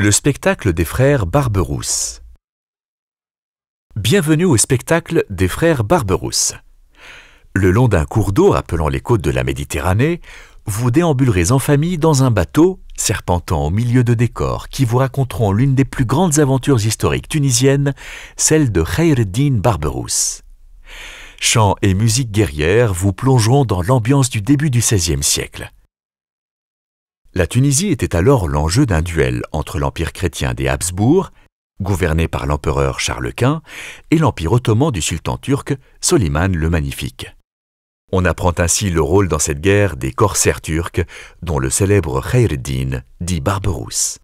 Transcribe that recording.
Le spectacle des frères Barberousse. Bienvenue au spectacle des frères Barberousse. Le long d'un cours d'eau rappelant les côtes de la Méditerranée, vous déambulerez en famille dans un bateau serpentant au milieu de décors qui vous raconteront l'une des plus grandes aventures historiques tunisiennes, celle de Khaireddin Barberousse. Chants et musique guerrière vous plongeront dans l'ambiance du début du XVIe siècle. La Tunisie était alors l'enjeu d'un duel entre l'Empire chrétien des Habsbourg, gouverné par l'empereur Charles Quint, et l'Empire ottoman du sultan turc Soliman le Magnifique. On apprend ainsi le rôle dans cette guerre des corsaires turcs, dont le célèbre Khayreddin, dit Barberousse.